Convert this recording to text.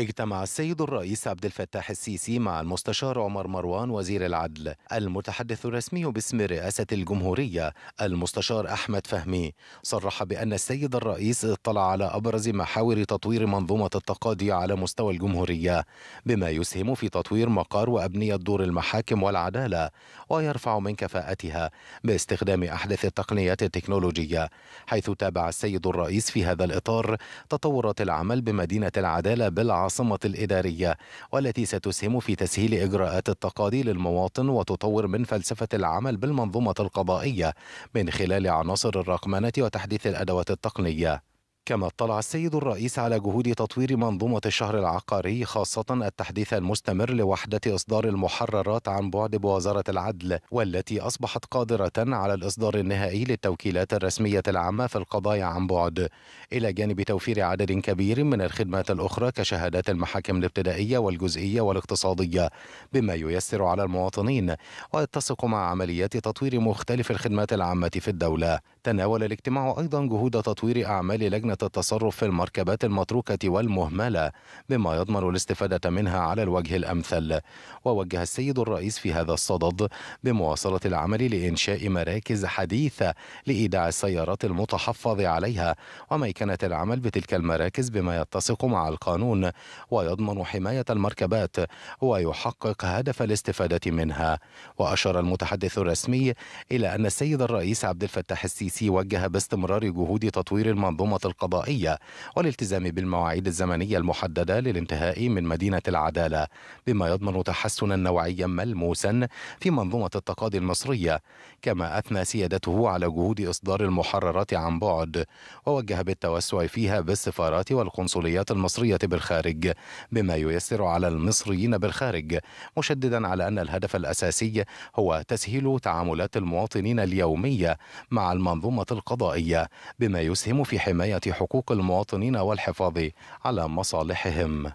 اجتمع السيد الرئيس عبد الفتاح السيسي مع المستشار عمر مروان وزير العدل المتحدث الرسمي باسم رئاسة الجمهورية المستشار أحمد فهمي صرح بأن السيد الرئيس اطلع على أبرز محاور تطوير منظومة التقاضي على مستوى الجمهورية بما يسهم في تطوير مقار وأبنية دور المحاكم والعدالة ويرفع من كفاءتها باستخدام أحدث التقنيات التكنولوجية حيث تابع السيد الرئيس في هذا الإطار تطورات العمل بمدينة العدالة بالعرب العاصمة الإدارية والتي ستسهم في تسهيل إجراءات التقاضي للمواطن وتطور من فلسفة العمل بالمنظومة القضائية من خلال عناصر الرقمنة وتحديث الأدوات التقنية كما اطلع السيد الرئيس على جهود تطوير منظومة الشهر العقاري خاصة التحديث المستمر لوحدة إصدار المحررات عن بعد بوزارة العدل والتي أصبحت قادرة على الإصدار النهائي للتوكيلات الرسمية العامة في القضايا عن بعد إلى جانب توفير عدد كبير من الخدمات الأخرى كشهادات المحاكم الابتدائية والجزئية والاقتصادية بما ييسر على المواطنين ويتسق مع عمليات تطوير مختلف الخدمات العامة في الدولة تناول الاجتماع أيضا جهود تطوير أعمال لجنة التصرف في المركبات المتروكة والمهملة بما يضمن الاستفادة منها على الوجه الأمثل ووجه السيد الرئيس في هذا الصدد بمواصلة العمل لإنشاء مراكز حديثة لإيداع السيارات المتحفظ عليها وميكنة العمل بتلك المراكز بما يتسق مع القانون ويضمن حماية المركبات ويحقق هدف الاستفادة منها وأشار المتحدث الرسمي إلى أن السيد الرئيس عبد الفتاح السيسي وجه باستمرار جهود تطوير المنظومة القضائيه القضائية والالتزام بالمواعيد الزمنية المحددة للانتهاء من مدينة العدالة بما يضمن تحسنا نوعيا ملموسا في منظومة التقاضي المصرية كما أثنى سيادته على جهود إصدار المحررات عن بعد ووجه بالتوسع فيها بالسفارات والقنصليات المصرية بالخارج بما ييسر على المصريين بالخارج مشددا على أن الهدف الأساسي هو تسهيل تعاملات المواطنين اليومية مع المنظومة القضائية بما يسهم في حماية حقوق المواطنين والحفاظ على مصالحهم